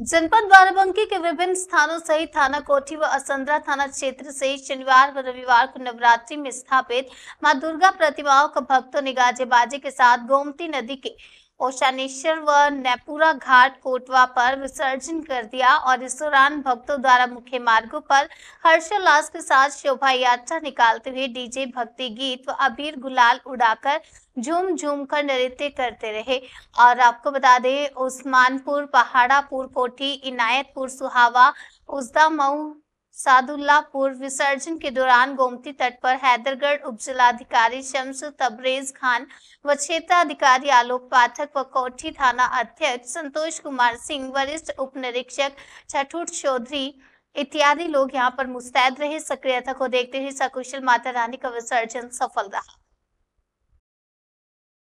जनपद बाराबंकी के विभिन्न स्थानों सहित थाना कोठी व असंद्रा थाना क्षेत्र से शनिवार व रविवार को नवरात्रि में स्थापित मां दुर्गा प्रतिमाओं का भक्तों ने बाजे के साथ गोमती नदी के ओशानेश्वर व नेपुरा घाट कोटवा पर विसर्जन कर दिया और इस दौरान भक्तों द्वारा मुख्य मार्गो पर हर्षोल्लास के साथ शोभा यात्रा निकालते हुए डीजे भक्ति गीत व अबीर गुलाल उड़ाकर झूम झूम कर नृत्य करते रहे और आपको बता दें उस्मानपुर पहाड़ापुर कोठी इनायतपुर सुहावा उजदा मऊ सादुल्लापुर विसर्जन के दौरान गोमती तट पर हैदरगढ़ उप जिलाधिकारी शम्स तबरेज खान व क्षेत्राधिकारी आलोक पाठक व कोठी थाना अध्यक्ष संतोष कुमार सिंह वरिष्ठ उप निरीक्षक छठूट चौधरी इत्यादि लोग यहां पर मुस्तैद रहे सक्रियता को देखते हुए सकुशल माता रानी का विसर्जन सफल रहा